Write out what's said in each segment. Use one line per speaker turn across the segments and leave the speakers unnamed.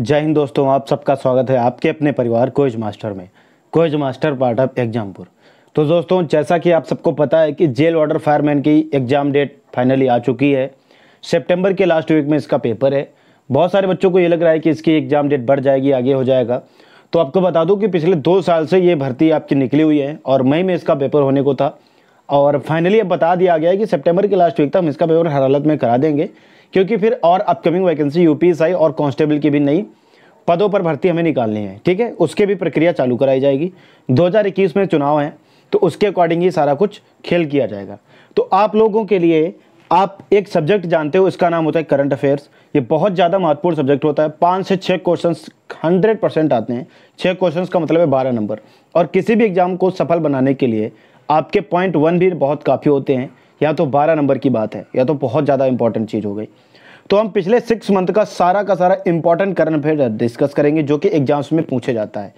जय हिंद दोस्तों आप सबका स्वागत है आपके अपने परिवार कोइज मास्टर में quiz master part of Exampur तो दोस्तों जैसा कि आप सबको पता है कि जेल वाटर फायरमैन की एग्ज़ाम डेट फाइनली आ चुकी है सितंबर के लास्ट वीक में इसका पेपर है बहुत सारे बच्चों को ये लग रहा है कि इसकी एग्ज़ाम डेट बढ़ जाएगी आगे हो जाएगा तो आपको बता दूँ कि पिछले दो साल से ये भर्ती आपकी निकली हुई है और मई में इसका पेपर होने को था और फाइनली अब बता दिया गया है कि सेप्टेम्बर के लास्ट वीक तक हम इसका पेपर हर हालत में करा देंगे क्योंकि फिर और अपकमिंग वैकेंसी यूपीएसआई और कांस्टेबल की भी नई पदों पर भर्ती हमें निकालनी है ठीक है उसके भी प्रक्रिया चालू कराई जाएगी 2021 में चुनाव हैं तो उसके अकॉर्डिंग ही सारा कुछ खेल किया जाएगा तो आप लोगों के लिए आप एक सब्जेक्ट जानते हो इसका नाम होता है करंट अफेयर्स ये बहुत ज़्यादा महत्वपूर्ण सब्जेक्ट होता है पाँच से छः क्वेश्चन हंड्रेड परसेंट आते हैं छः क्वेश्चन का मतलब है बारह नंबर और किसी भी एग्जाम को सफल बनाने के लिए आपके पॉइंट वन भी बहुत काफ़ी होते हैं या तो बारह नंबर की बात है या तो बहुत ज़्यादा इंपॉर्टेंट चीज़ हो गई तो हम पिछले सिक्स मंथ का सारा का सारा इंपॉर्टेंट करंट अफेयर डिस्कस करेंगे जो कि एग्जाम्स में पूछे जाता है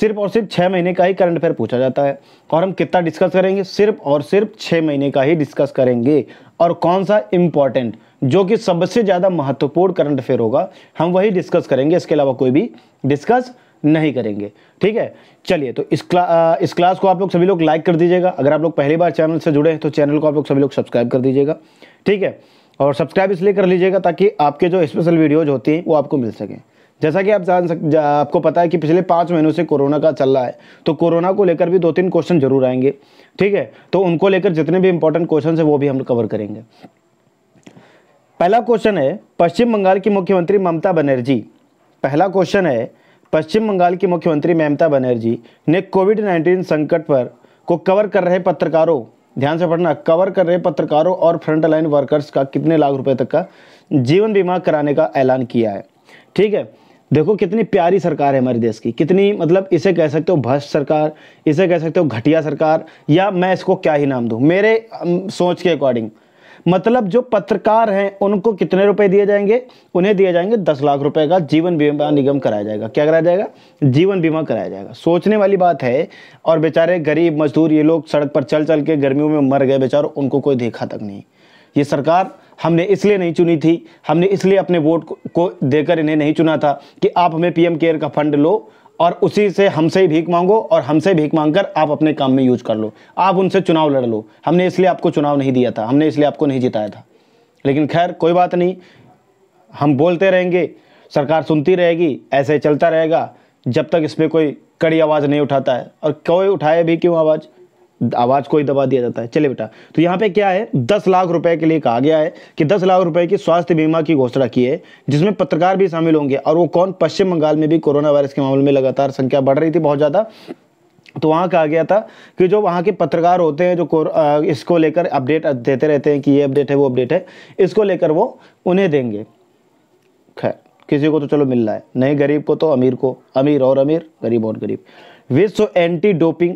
सिर्फ और सिर्फ छः महीने का ही करंट अफेयर पूछा जाता है और हम कितना डिस्कस करेंगे सिर्फ और सिर्फ छः महीने का ही डिस्कस करेंगे और कौन सा इंपॉर्टेंट जो कि सबसे ज़्यादा महत्वपूर्ण करंट अफेयर होगा हम वही डिस्कस करेंगे इसके अलावा कोई भी डिस्कस नहीं करेंगे ठीक है चलिए तो इस क्ला इस क्लास को आप लोग सभी लोग लाइक कर दीजिएगा अगर आप लोग पहली बार चैनल से जुड़े हैं तो चैनल को आप लोग सभी लोग सब्सक्राइब कर दीजिएगा ठीक है और सब्सक्राइब इसलिए कर लीजिएगा ताकि आपके जो स्पेशल वीडियोज होती हैं वो आपको मिल सकें जैसा कि आप जान सक जा, आपको पता है कि पिछले पाँच महीनों से कोरोना का चल रहा है तो कोरोना को लेकर भी दो तीन क्वेश्चन जरूर आएंगे ठीक है तो उनको लेकर जितने भी इंपॉर्टेंट क्वेश्चन है वो भी हम कवर करेंगे पहला क्वेश्चन है पश्चिम बंगाल की मुख्यमंत्री ममता बनर्जी पहला क्वेश्चन है पश्चिम बंगाल की मुख्यमंत्री ममता बनर्जी ने कोविड 19 संकट पर को कवर कर रहे पत्रकारों ध्यान से पढ़ना कवर कर रहे पत्रकारों और फ्रंटलाइन वर्कर्स का कितने लाख रुपए तक का जीवन बीमा कराने का ऐलान किया है ठीक है देखो कितनी प्यारी सरकार है हमारे देश की कितनी मतलब इसे कह सकते हो भ्रष्ट सरकार इसे कह सकते हो घटिया सरकार या मैं इसको क्या ही नाम दूँ मेरे सोच के अकॉर्डिंग मतलब जो पत्रकार हैं उनको कितने रुपए दिए जाएंगे उन्हें दिए जाएंगे दस लाख रुपए का जीवन बीमा निगम कराया जाएगा क्या कराया जाएगा जीवन बीमा कराया जाएगा सोचने वाली बात है और बेचारे गरीब मजदूर ये लोग सड़क पर चल चल के गर्मियों में मर गए बेचारों उनको कोई देखा तक नहीं ये सरकार हमने इसलिए नहीं चुनी थी हमने इसलिए अपने वोट को देकर इन्हें नहीं चुना था कि आप हमें पीएम केयर का फंड लो और उसी से हमसे ही भीख मांगो और हमसे भीख मांगकर आप अपने काम में यूज कर लो आप उनसे चुनाव लड़ लो हमने इसलिए आपको चुनाव नहीं दिया था हमने इसलिए आपको नहीं जिताया था लेकिन खैर कोई बात नहीं हम बोलते रहेंगे सरकार सुनती रहेगी ऐसे चलता रहेगा जब तक इस पर कोई कड़ी आवाज़ नहीं उठाता है और कोई उठाए भी क्यों आवाज़ आवाज को ही दबा दिया जाता है चलिए बेटा तो यहाँ पे क्या है दस लाख रुपए के लिए कहा गया है कि दस लाख रुपए की स्वास्थ्य बीमा की घोषणा की है जिसमें पत्रकार भी शामिल होंगे और वो कौन पश्चिम बंगाल में भी कोरोना वायरस के मामले में लगातार संख्या बढ़ रही थी बहुत ज़्यादा तो वहाँ कहा गया था कि जो वहाँ के पत्रकार होते हैं जो इसको लेकर अपडेट देते रहते हैं कि ये अपडेट है वो अपडेट है इसको लेकर वो उन्हें देंगे खैर किसी को तो चलो मिल रहा है नहीं गरीब को तो अमीर को अमीर और अमीर गरीब और गरीब विश्व एंटी डोपिंग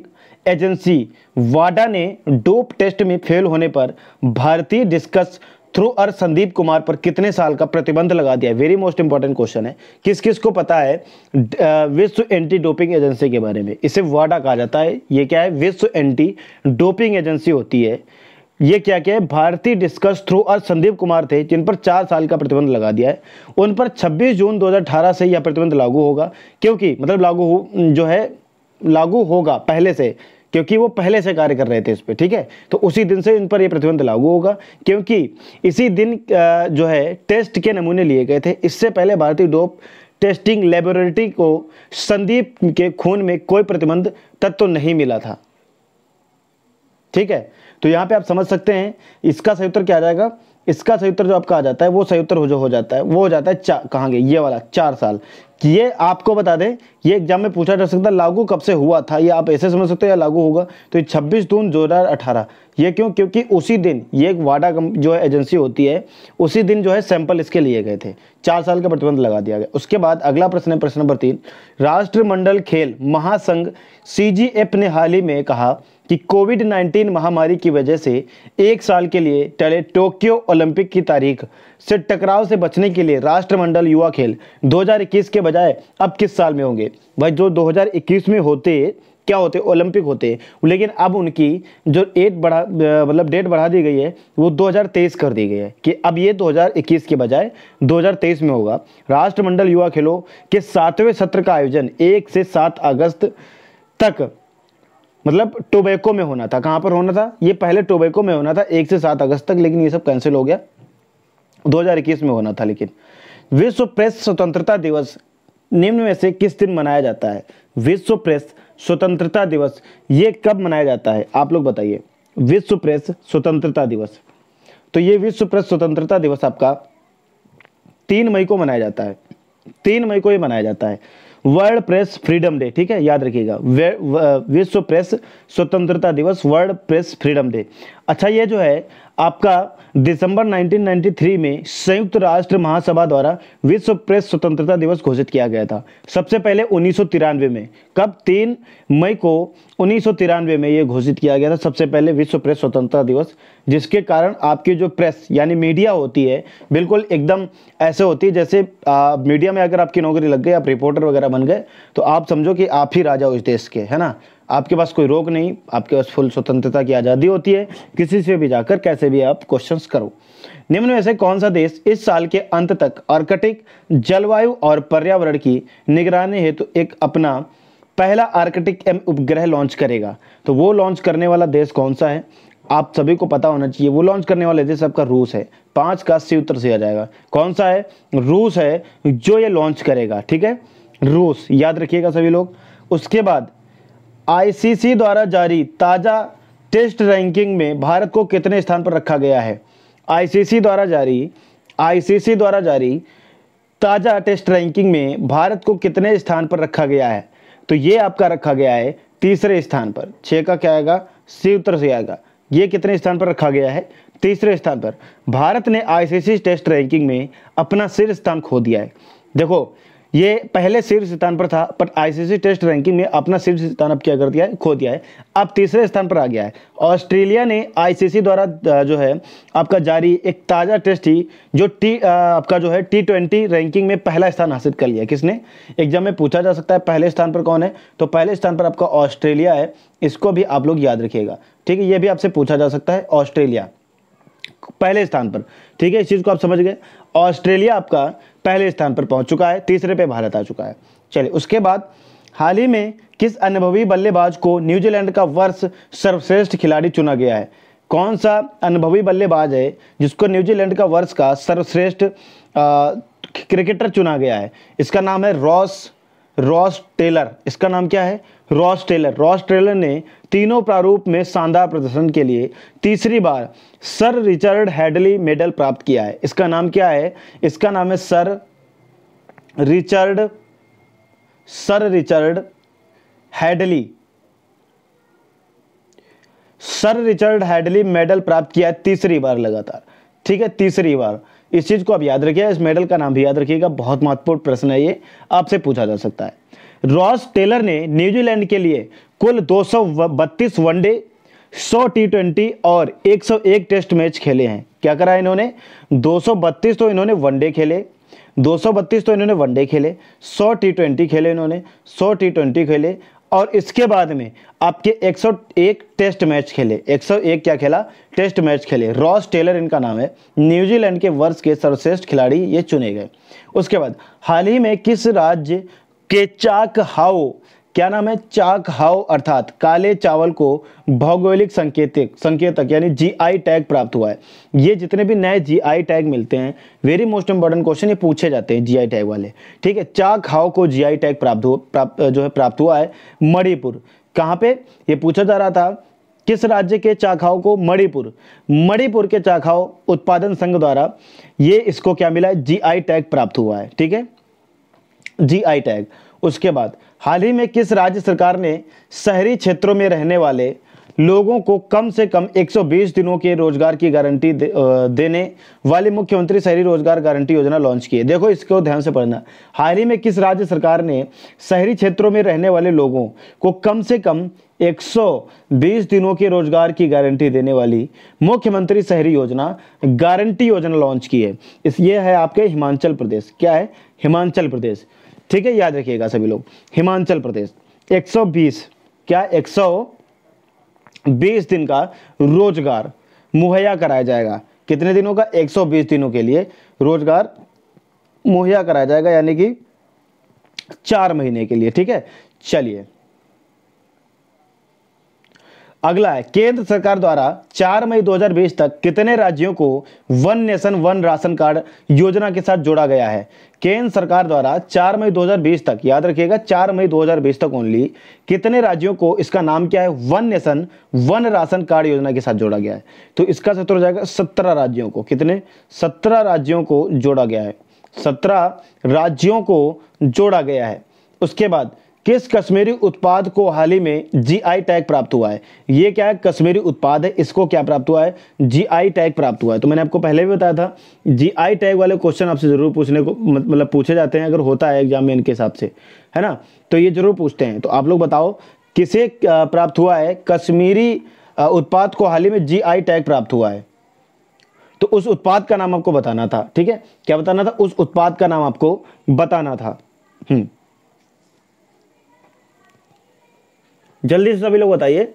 एजेंसी वाडा ने डोप टेस्ट में फेल होने पर भारतीय discus thrower Sandeep Kumar पर कितने साल का प्रतिबंध लगा दिया वेरी मोस्ट इंपॉर्टेंट क्वेश्चन है किस किस को पता है विश्व एंटी डोपिंग एजेंसी के बारे में इसे वाडा कहा जाता है ये क्या है विश्व एंटी डोपिंग एजेंसी होती है ये क्या क्या है भारतीय डिस्कस थ्रो और संदीप कुमार थे जिन पर चार साल का प्रतिबंध लगा दिया है उन पर 26 जून 2018 से यह प्रतिबंध लागू होगा क्योंकि मतलब लागू हो जो है लागू होगा पहले से क्योंकि वो पहले से कार्य कर रहे थे इस पर ठीक है तो उसी दिन से इन पर ये प्रतिबंध लागू होगा क्योंकि इसी दिन जो है टेस्ट के नमूने लिए गए थे इससे पहले भारतीय डोप टेस्टिंग लेबोरेटरी को संदीप के खून में कोई प्रतिबंध तत्व तो नहीं मिला था ठीक है तो यहाँ पे आप समझ सकते हैं इसका सही उत्तर क्या आ जाएगा इसका सही उत्तर जो आपका आ जाता है वो सही उत्तर जो हो जाता है वो हो जाता है चार कहाँ गए ये वाला चार साल कि ये आपको बता दें ये एग्जाम में पूछा जा सकता है लागू कब से हुआ था ये आप ऐसे समझ सकते हो या लागू होगा तो ये 26 जून 2018 ये क्यों क्योंकि उसी दिन ये एक वाडा जो है एजेंसी होती है उसी दिन जो है सैंपल इसके लिए गए थे चार साल का प्रतिबंध लगा दिया गया उसके बाद अगला प्रश्न है प्रश्न नंबर तीन राष्ट्रमंडल खेल महासंघ सी ने हाल ही में कहा कि कोविड नाइन्टीन महामारी की वजह से एक साल के लिए टले टोक्यो ओलंपिक की तारीख से टकराव से बचने के लिए राष्ट्रमंडल युवा खेल दो के बजाय अब किस साल में होंगे भाई जो 2021 में होते क्या होते ओलंपिक होते लेकिन अब उनकी जो एट बढ़ा मतलब डेट बढ़ा दी गई है वो 2023 कर दी गई है कि अब ये 2021 के बजाय 2023 में होगा राष्ट्रमंडल युवा खेलों के सातवें सत्र का आयोजन एक से सात अगस्त तक मतलब टोबैको में होना था कहाँ पर होना था ये पहले टोबैको में होना था एक से सात अगस्त तक लेकिन ये सब कैंसिल हो गया 2021 में होना था लेकिन विश्व प्रेस स्वतंत्रता दिवस निम्न में से किस दिन मनाया जाता है विश्व प्रेस स्वतंत्रता दिवस ये कब मनाया जाता है आप लोग बताइए विश्व प्रेस स्वतंत्रता दिवस तो ये विश्व प्रेस स्वतंत्रता दिवस आपका तीन मई को मनाया जाता है तीन मई को ये मनाया जाता है वर्ल्ड प्रेस फ्रीडम डे ठीक है याद रखिएगा विश्व प्रेस स्वतंत्रता दिवस वर्ल्ड प्रेस फ्रीडम डे अच्छा ये जो है आपका दिसंबर 1993 में संयुक्त राष्ट्र महासभा द्वारा विश्व प्रेस स्वतंत्रता दिवस घोषित किया गया था सबसे पहले उन्नीस में कब तीन मई को उन्नीस में यह घोषित किया गया था सबसे पहले विश्व प्रेस स्वतंत्रता दिवस जिसके कारण आपकी जो प्रेस यानी मीडिया होती है बिल्कुल एकदम ऐसे होती है जैसे आ, मीडिया में अगर आपकी नौकरी लग गई आप रिपोर्टर वगैरह बन गए तो आप समझो कि आप ही राजा हो इस देश के है ना आपके पास कोई रोक नहीं आपके पास फुल स्वतंत्रता की आज़ादी होती है किसी से भी जाकर कैसे भी आप क्वेश्चन करो निम्न में से कौन सा देश इस साल के अंत तक आर्कटिक जलवायु और पर्यावरण की निगरानी हेतु तो एक अपना पहला आर्कटिक एम उपग्रह लॉन्च करेगा तो वो लॉन्च करने वाला देश कौन सा है आप सभी को पता होना चाहिए वो लॉन्च करने वाला देश आपका रूस है पाँच का सी उत्तर से आ जाएगा कौन सा है रूस है जो ये लॉन्च करेगा ठीक है रूस याद रखिएगा सभी लोग उसके बाद आईसीसी द्वारा जारी ताज़ा टेस्ट रैंकिंग में भारत को कितने स्थान पर रखा गया है आईसीसी द्वारा जारी आईसीसी द्वारा जारी ताज़ा टेस्ट रैंकिंग में भारत को कितने स्थान पर रखा गया है तो ये आपका रखा गया है तीसरे स्थान पर छः का क्या आएगा सी उत्तर से आएगा ये कितने स्थान पर रखा गया है तीसरे स्थान पर भारत ने आईसीसी टेस्ट रैंकिंग में अपना सिर स्थान खो दिया है देखो ये पहले शीर्ष स्थान पर था पर आईसीसी टेस्ट रैंकिंग में अपना शीर्ष स्थान अब क्या कर दिया है खो दिया है अब तीसरे स्थान पर आ गया है ऑस्ट्रेलिया ने आईसीसी द्वारा जो है आपका जारी एक ताज़ा टेस्ट ही जो टी आपका जो है टी ट्वेंटी रैंकिंग में पहला स्थान हासिल कर लिया किसने एग्जाम में पूछा जा सकता है पहले स्थान पर कौन है तो पहले स्थान पर आपका ऑस्ट्रेलिया है इसको भी आप लोग याद रखिएगा ठीक है ये भी आपसे पूछा जा सकता है ऑस्ट्रेलिया पहले स्थान पर ठीक है इस चीज़ को आप समझ गए ऑस्ट्रेलिया आपका पहले स्थान पर पहुंच चुका है तीसरे पे भारत आ चुका है चलिए उसके बाद हाल ही में किस अनुभवी बल्लेबाज को न्यूजीलैंड का वर्ष सर्वश्रेष्ठ खिलाड़ी चुना गया है कौन सा अनुभवी बल्लेबाज है जिसको न्यूजीलैंड का वर्ष का सर्वश्रेष्ठ क्रिकेटर चुना गया है इसका नाम है रॉस रॉस टेलर इसका नाम क्या है रॉस टेलर रॉस टेलर ने तीनों प्रारूप में शानदार प्रदर्शन के लिए तीसरी बार सर रिचर्ड हैडली मेडल प्राप्त किया है इसका नाम क्या है इसका नाम है Sir Richard Sir Richard Hadlee Sir Richard Hadlee Medal प्राप्त किया है तीसरी बार लगातार ठीक है तीसरी बार इस चीज़ को आप याद रखिए इस मेडल का नाम भी याद रखिएगा बहुत महत्वपूर्ण प्रश्न है ये आपसे पूछा जा सकता है रॉस टेलर ने न्यूजीलैंड के लिए कुल दो वनडे 100 टी ट्वेंटी और 101 टेस्ट मैच खेले हैं क्या करा इन्होंने 232 तो इन्होंने वनडे खेले 232 तो इन्होंने वनडे खेले 100 टी ट्वेंटी खेले इन्होंने 100 टी ट्वेंटी खेले और इसके बाद में आपके 101 टेस्ट मैच खेले 101 क्या खेला टेस्ट मैच खेले रॉस टेलर इनका नाम है न्यूजीलैंड के वर्ष के सर्वश्रेष्ठ खिलाड़ी ये चुने गए उसके बाद हाल ही में किस राज्य के चाक हाओ क्या नाम है चाक हाव अर्थात काले चावल को भौगोलिक संकेत संकेतक यानी जीआई टैग प्राप्त हुआ है ये जितने भी नए जीआई टैग मिलते हैं वेरी मोस्ट इंपॉर्टेंट क्वेश्चन ये पूछे जाते हैं जीआई टैग वाले ठीक है चाक हाव को जीआई टैग प्राप्त हुआ प्राप्त जो है प्राप्त हुआ है मणिपुर कहाँ पे ये पूछा जा रहा था किस राज्य के चाखाओ को मणिपुर मणिपुर के चाखाओ उत्पादन संघ द्वारा ये इसको क्या मिला है जीआई टैग प्राप्त हुआ है ठीक है जीआई टैग उसके बाद हाल ही में किस राज्य सरकार ने शहरी क्षेत्रों में रहने वाले लोगों को कम से कम 120 दिनों के रोजगार की गारंटी दे, देने वाली मुख्यमंत्री शहरी रोजगार गारंटी योजना लॉन्च की है देखो इसको ध्यान से पढ़ना हाल ही में किस राज्य सरकार ने शहरी क्षेत्रों में रहने वाले लोगों को कम से कम 120 दिनों के रोजगार की गारंटी देने वाली मुख्यमंत्री शहरी योजना गारंटी योजना लॉन्च की है इस ये है आपके हिमाचल प्रदेश क्या है हिमाचल प्रदेश ठीक है याद रखिएगा सभी लोग हिमाचल प्रदेश 120 क्या 120 दिन का रोजगार मुहैया कराया जाएगा कितने दिनों का 120 दिनों के लिए रोजगार मुहैया कराया जाएगा यानी कि चार महीने के लिए ठीक है चलिए अगला है केंद्र सरकार द्वारा 4 मई 2020 तक कितने राज्यों को one nation one ration card योजना के साथ जोड़ा गया है केंद्र सरकार द्वारा 4 मई 2020 तक याद रखिएगा 4 मई 2020 तक ओनली कितने राज्यों को इसका नाम क्या है one nation one ration card योजना के साथ जोड़ा गया है तो इसका सत्र हो जाएगा सत्रह राज्यों को कितने सत्रह राज्यों को जोड़ा गया है सत्रह राज्यों को जोड़ा गया है उसके बाद किस कश्मीरी उत्पाद को हाल ही में जीआई टैग प्राप्त हुआ है ये क्या है कश्मीरी उत्पाद है इसको क्या प्राप्त हुआ है जीआई टैग प्राप्त हुआ है तो मैंने आपको पहले भी बताया था जीआई टैग वाले क्वेश्चन आपसे ज़रूर पूछने को मतलब पूछे जाते हैं अगर होता है एग्जाम में इनके हिसाब से है ना तो ये ज़रूर पूछते हैं तो आप लोग बताओ किसे प्राप्त हुआ है कश्मीरी उत्पाद को हाल ही में जी टैग प्राप्त हुआ है तो उस उत्पाद का नाम आपको बताना था ठीक है क्या बताना था उस उत्पाद का नाम आपको बताना था हम्म जल्दी से सभी लोग बताइए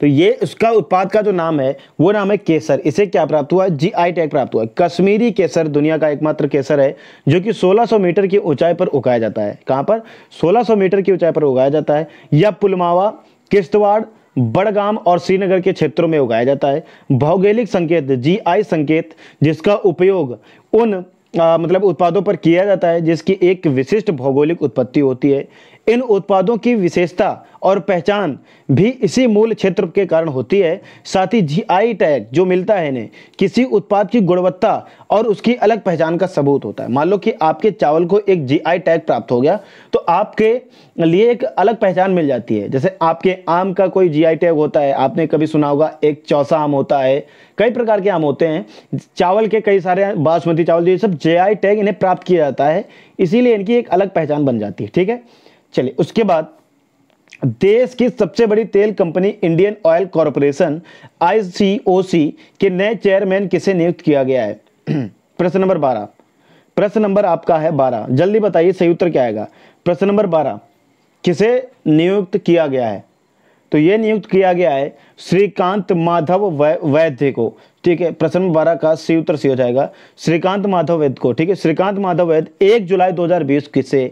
तो ये उसका उत्पाद का जो नाम है वो नाम है केसर इसे क्या प्राप्त हुआ जी आई टैग प्राप्त हुआ कश्मीरी केसर दुनिया का एकमात्र केसर है जो कि 1600 मीटर की ऊंचाई पर उगाया जाता है कहाँ पर 1600 मीटर की ऊंचाई पर उगाया जाता है यह पुलवामा किश्तवाड़ बड़गाम और श्रीनगर के क्षेत्रों में उगाया जाता है भौगोलिक संकेत जी संकेत जिसका उपयोग उन आ, मतलब उत्पादों पर किया जाता है जिसकी एक विशिष्ट भौगोलिक उत्पत्ति होती है इन उत्पादों की विशेषता और पहचान भी इसी मूल क्षेत्र के कारण होती है साथ ही जीआई टैग जो मिलता है इन्हें किसी उत्पाद की गुणवत्ता और उसकी अलग पहचान का सबूत होता है मान लो कि आपके चावल को एक जीआई टैग प्राप्त हो गया तो आपके लिए एक अलग पहचान मिल जाती है जैसे आपके आम का कोई जीआई टैग होता है आपने कभी सुना होगा एक चौसा आम होता है कई प्रकार के आम होते हैं चावल के कई सारे बासमती चावल ये सब जे टैग इन्हें प्राप्त किया जाता है इसीलिए इनकी एक अलग पहचान बन जाती है ठीक है चलिए उसके बाद देश की सबसे बड़ी तेल company Indian Oil Corporation ICOC के नए चेयरमैन किसे नियुक्त किया गया है प्रश्न नंबर बारह प्रश्न नंबर आपका है बारह जल्दी बताइए सही उत्तर क्या आएगा प्रश्न नंबर बारह किसे नियुक्त किया गया है तो यह नियुक्त किया गया है श्रीकांत माधव वैद्य को ठीक है प्रश्न नंबर बारह का सही उत्तर सी हो जाएगा श्रीकांत माधव वैद्य को ठीक है श्रीकांत माधव वैद्य एक जुलाई दो हजार बीस से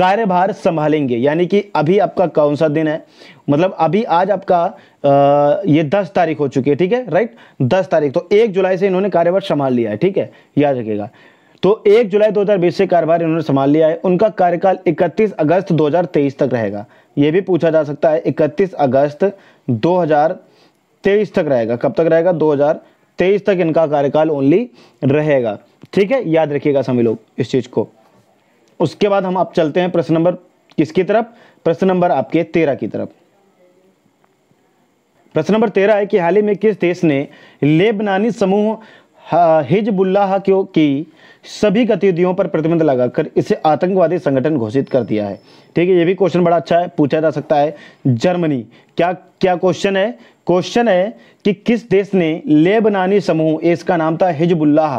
कार्यभार संभालेंगे यानी कि अभी आपका कौन सा दिन है मतलब अभी आज आपका आ, ये दस तारीख हो चुकी है ठीक है राइट दस तारीख तो एक जुलाई से इन्होंने कार्यभार संभाल लिया है ठीक है याद रखिएगा तो एक जुलाई 2020 से कार्यभार इन्होंने संभाल लिया है उनका कार्यकाल 31 अगस्त 2023 तक रहेगा ये भी पूछा जा सकता है 31 अगस्त 2023 तक रहेगा कब तक रहेगा 2023 तक इनका कार्यकाल ओनली रहेगा ठीक है याद रखिएगा सभी लोग इस चीज़ को उसके बाद हम आप चलते हैं प्रश्न नंबर किसकी तरफ प्रश्न नंबर आपके तेरह की तरफ प्रश्न नंबर तेरह है कि हाल ही में किस देश ने लेबनानी समूह हिजबुल्लाह की सभी गतिविधियों पर प्रतिबंध लगाकर इसे आतंकवादी संगठन घोषित कर दिया है ठीक है ये भी क्वेश्चन बड़ा अच्छा है पूछा जा सकता है जर्मनी क्या क्या क्वेश्चन है क्वेश्चन है कि किस देश ने लेबनानी समूह इसका नाम था हिजबुल्लाह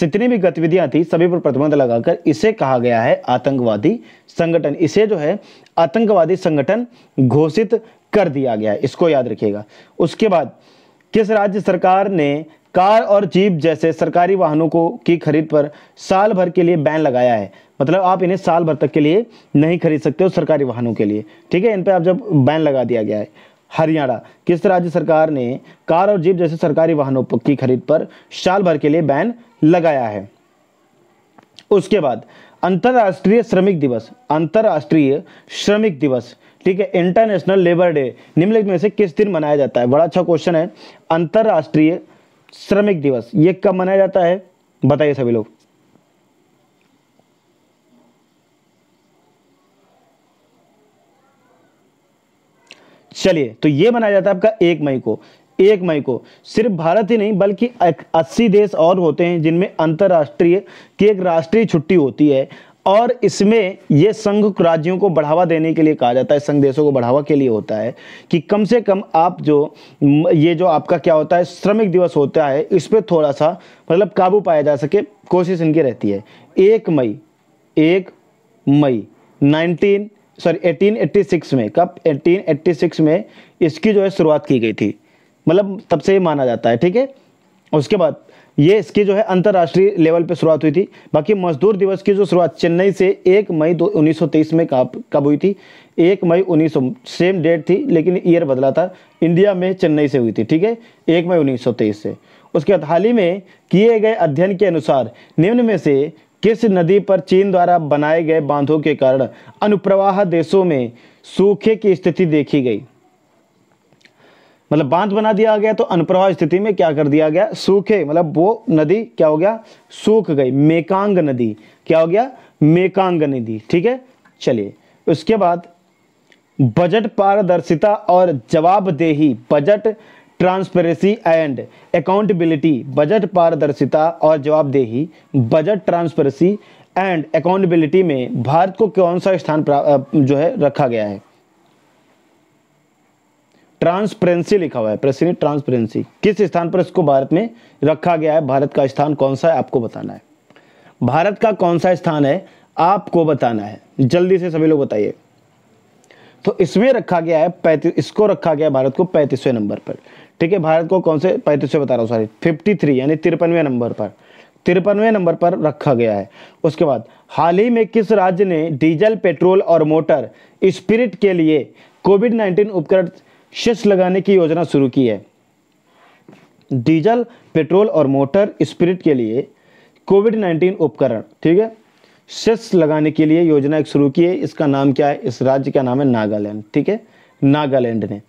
जितनी भी गतिविधियां थी सभी पर प्रतिबंध लगाकर इसे कहा गया है आतंकवादी संगठन इसे जो है आतंकवादी संगठन घोषित कर दिया गया है इसको याद रखिएगा उसके बाद किस राज्य सरकार ने कार और जीप जैसे सरकारी वाहनों को की खरीद पर साल भर के लिए बैन लगाया है मतलब आप इन्हें साल भर तक के लिए नहीं खरीद सकते हो सरकारी वाहनों के लिए ठीक है इन पर आप जब बैन लगा दिया गया है हरियाणा किस राज्य सरकार ने कार और जीप जैसे सरकारी वाहनों की खरीद पर साल भर के लिए बैन लगाया है उसके बाद अंतर्राष्ट्रीय श्रमिक दिवस अंतर्राष्ट्रीय श्रमिक दिवस ठीक है इंटरनेशनल लेबर डे निम्नलिखित में से किस दिन मनाया जाता है बड़ा अच्छा क्वेश्चन है अंतर्राष्ट्रीय श्रमिक दिवस ये कब मनाया जाता है बताइए सभी लोग चलिए तो ये मनाया जाता है आपका एक मई को एक मई को सिर्फ भारत ही नहीं बल्कि 80 देश और होते हैं जिनमें अंतर्राष्ट्रीय की एक राष्ट्रीय छुट्टी होती है और इसमें यह संघ राज्यों को बढ़ावा देने के लिए कहा जाता है संघ देशों को बढ़ावा के लिए होता है कि कम से कम आप जो ये जो आपका क्या होता है श्रमिक दिवस होता है इस पर थोड़ा सा मतलब काबू पाया जा सके कोशिश इनकी रहती है एक मई एक मई नाइनटीन सॉरी 1886 में कब 1886 में इसकी जो है शुरुआत की गई थी मतलब तब से ये माना जाता है ठीक है उसके बाद ये इसकी जो है अंतर्राष्ट्रीय लेवल पे शुरुआत हुई थी बाकी मजदूर दिवस की जो शुरुआत चेन्नई से एक मई दो उन्नीस में कब कब हुई थी एक मई उन्नीस सेम डेट थी लेकिन ईयर बदला था इंडिया में चेन्नई से हुई थी ठीक है एक मई उन्नीस से उसके बाद हाल ही में किए गए अध्ययन के अनुसार निम्न में से किस नदी पर चीन द्वारा बनाए गए बांधों के कारण अनुप्रवाह देशों में सूखे की स्थिति देखी गई मतलब बांध बना दिया गया तो अनुप्रवाह स्थिति में क्या कर दिया गया सूखे मतलब वो नदी क्या हो गया सूख गई मेकांग नदी क्या हो गया मेकांग नदी ठीक है चलिए उसके बाद बजट पारदर्शिता और जवाबदेही budget transparency and accountability budget पारदर्शिता और जवाबदेही बजट ट्रांसपेरेंसी एंड अकाउंटेबिलिटी में भारत को कौन सा स्थान जो है रखा गया है ट्रांसपेरेंसी लिखा हुआ है प्रेसिडेंट ट्रांसपेरेंसी किस स्थान पर इसको भारत में रखा गया है भारत का स्थान कौन सा है आपको बताना है भारत का कौन सा स्थान है आपको बताना है जल्दी से सभी लोग बताइए तो इसमें रखा गया है पैंतीस इसको रखा गया है भारत को पैंतीसवें नंबर पर ठीक है भारत को कौन से पैंतीस बता रहा हूँ सॉरी फिफ्टी थ्री यानी तिरपनवे नंबर पर तिरपनवे नंबर पर रखा गया है उसके बाद हाल ही में किस राज्य ने डीजल पेट्रोल और मोटर स्पिरिट के लिए कोविड नाइन्टीन उपकरण शिश लगाने की योजना शुरू की है डीजल पेट्रोल और मोटर स्पिरिट के लिए कोविड नाइन्टीन उपकरण ठीक है शिश लगाने के लिए योजना एक शुरू की है इसका नाम क्या है इस राज्य का नाम है नागालैंड ठीक है नागालैंड ने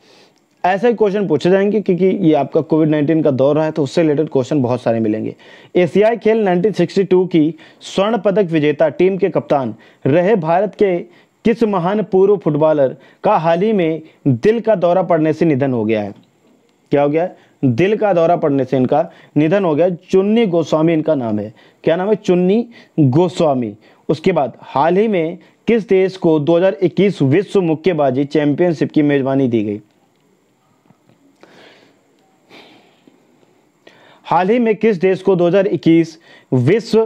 ऐसे क्वेश्चन पूछे जाएंगे क्योंकि ये आपका कोविड 19 का दौर रहा है तो उससे रिलेटेड क्वेश्चन बहुत सारे मिलेंगे एशियाई खेल 1962 की स्वर्ण पदक विजेता टीम के कप्तान रहे भारत के किस महान पूर्व फुटबॉलर का हाल ही में दिल का दौरा पड़ने से निधन हो गया है क्या हो गया है? दिल का दौरा पड़ने से इनका निधन हो गया चुन्नी गोस्वामी इनका नाम है क्या नाम है चुन्नी गोस्वामी उसके बाद हाल ही में किस देश को 2021 विश्व मुक्केबाजी चैंपियनशिप की मेजबानी दी गई हाल ही में किस देश को 2021 विश्व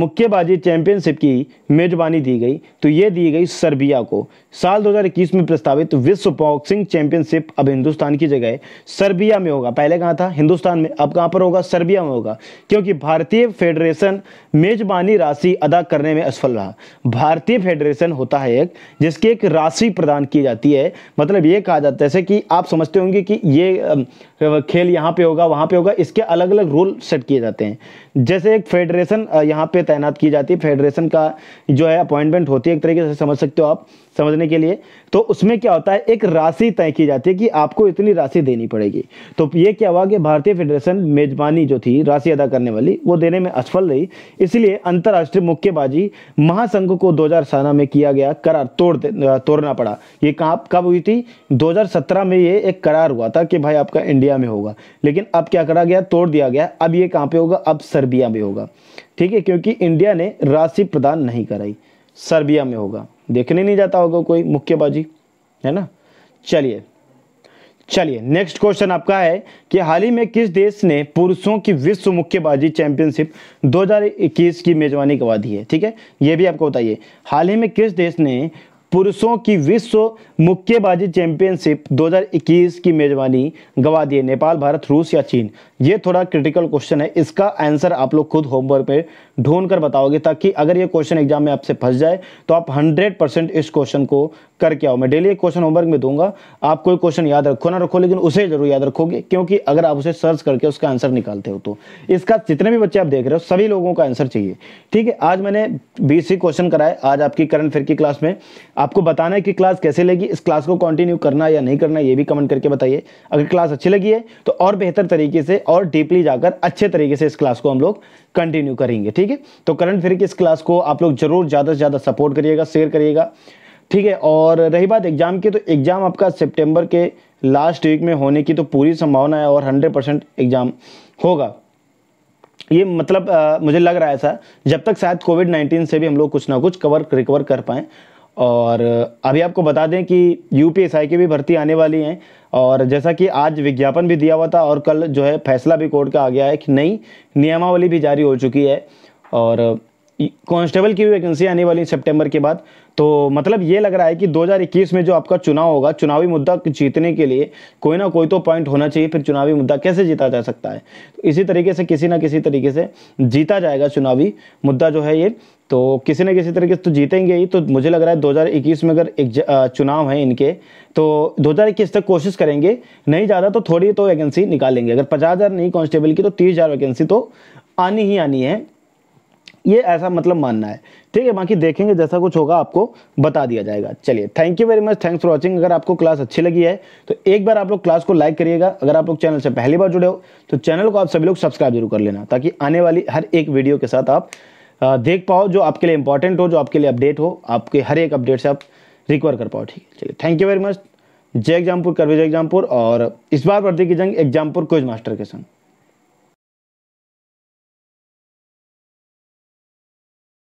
मुक्केबाजी चैंपियनशिप की मेज़बानी दी गई तो ये दी गई सर्बिया को साल 2021 में प्रस्तावित विश्व बॉक्सिंग चैंपियनशिप अब हिंदुस्तान की जगह सर्बिया में होगा पहले कहाँ था हिंदुस्तान में अब कहाँ पर होगा सर्बिया में होगा क्योंकि भारतीय फेडरेशन मेजबानी राशि अदा करने में असफल रहा भारतीय फेडरेशन होता है एक जिसकी एक राशि प्रदान की जाती है मतलब ये कहा जाता है कि आप समझते होंगे कि ये खेल यहाँ पे होगा वहाँ पे होगा इसके अलग अलग रूल सेट किए जाते हैं जैसे एक फेडरेशन यहाँ पे तैनात की जाती है फेडरेशन का जो है अपॉइंटमेंट होती है एक तरीके से समझ सकते हो आप समझने के लिए तो उसमें क्या होता है एक राशि तय की जाती है कि आपको इतनी राशि देनी पड़ेगी तो ये क्या हुआ कि भारतीय फेडरेशन मेजबानी जो थी राशि अदा करने वाली वो देने में असफल रही इसलिए अंतर्राष्ट्रीय मुक्केबाजी महासंघ को दो में किया गया करार तोड़ तोड़ना पड़ा ये कहाँ कब हुई थी दो में ये एक करार हुआ था कि भाई आपका इंडिया में होगा लेकिन अब क्या करा गया तोड़ दिया गया अब ये कहाँ पे होगा अब सर्बिया में होगा ठीक है क्योंकि इंडिया ने राशि प्रदान नहीं कराई सर्बिया में होगा देखने नहीं जाता होगा कोई मुक्केबाजी है ना चलिए चलिए नेक्स्ट क्वेश्चन आपका है कि हाल ही में किस देश ने पुरुषों की विश्व मुक्केबाजी चैंपियनशिप 2021 की मेजबानी करवा दी है ठीक है यह भी आपको बताइए हाल ही में किस देश ने पुरुषों की विश्व मुक्केबाजी चैंपियनशिप 2021 की मेजबानी गवादी है नेपाल भारत रूस या चीन ये थोड़ा क्रिटिकल क्वेश्चन है इसका आंसर आप लोग खुद होमवर्क पे ढूंढ कर बताओगे ताकि अगर ये क्वेश्चन एग्जाम में आपसे फंस जाए तो आप 100 परसेंट इस क्वेश्चन को करके आओ मैं डेली एक क्वेश्चन होमवर्क में दूंगा आप कोई क्वेश्चन याद रखो ना रखो लेकिन उसे जरूर याद रखोगे क्योंकि अगर आप उसे सर्च करके उसका आंसर निकालते हो तो इसका जितने भी बच्चे आप देख रहे हो सभी लोगों का आंसर चाहिए ठीक है आज मैंने बीस क्वेश्चन कराए आज आपकी करंट फिर की क्लास में आपको बताना है कि क्लास कैसे लगी इस क्लास को कंटिन्यू करना या नहीं करना ये भी कमेंट करके बताइए अगर क्लास अच्छी लगी है तो और बेहतर तरीके से और डीपली जाकर अच्छे तरीके से इस क्लास को हम लोग कंटिन्यू करेंगे ठीक है तो करंट फिर की इस क्लास को आप लोग जरूर ज़्यादा से ज़्यादा सपोर्ट करिएगा शेयर करिएगा ठीक है और रही बात एग्ज़ाम की तो एग्ज़ाम आपका सेप्टेम्बर के लास्ट वीक में होने की तो पूरी संभावना है और हंड्रेड परसेंट एग्ज़ाम होगा ये मतलब आ, मुझे लग रहा है ऐसा जब तक शायद कोविड नाइन्टीन से भी हम लोग कुछ ना कुछ कवर रिकवर कर पाएँ और अभी आपको बता दें कि यू की भी भर्ती आने वाली हैं और जैसा कि आज विज्ञापन भी दिया हुआ था और कल जो है फैसला भी कोर्ट का आ गया है कि नई नियमावली भी जारी हो चुकी है और कांस्टेबल की भी वैकेंसी आने वाली है सितंबर के बाद तो मतलब ये लग रहा है कि 2021 में जो आपका चुनाव होगा चुनावी मुद्दा जीतने के लिए कोई ना कोई तो पॉइंट होना चाहिए फिर चुनावी मुद्दा कैसे जीता जा सकता है तो इसी तरीके से किसी ना किसी तरीके से जीता जाएगा चुनावी मुद्दा जो है ये तो किसी ना किसी तरीके से तो जीतेंगे ही तो मुझे लग रहा है 2021 में अगर एक चुनाव है इनके तो 2021 तक कोशिश करेंगे नहीं ज़्यादा तो थोड़ी तो वैकेंसी निकालेंगे अगर पचास हज़ार नहीं कॉन्स्टेबल की तो तीस हज़ार वैकेंसी तो आनी ही आनी है ये ऐसा मतलब मानना है ठीक है बाकी देखेंगे जैसा कुछ होगा आपको बता दिया जाएगा चलिए thank you very much thanks for watching अगर आपको क्लास अच्छी लगी है तो एक बार आप लोग क्लास को लाइक करिएगा अगर आप लोग चैनल से पहली बार जुड़े हो तो चैनल को आप सभी लोग सब्सक्राइब जरूर कर लेना ताकि आने वाली हर एक वीडियो के साथ आप देख पाओ जो आपके लिए इंपॉर्टेंट हो जो आपके लिए अपडेट हो आपके हर एक अपडेट से आप रिकवर कर पाओ ठीक है चलिए थैंक यू वेरी मच जय एग्जामपुर करवे जय एग्जामपुर और इस बार भर्ती की जंग एग्जामपुर क्विज मास्टर के संग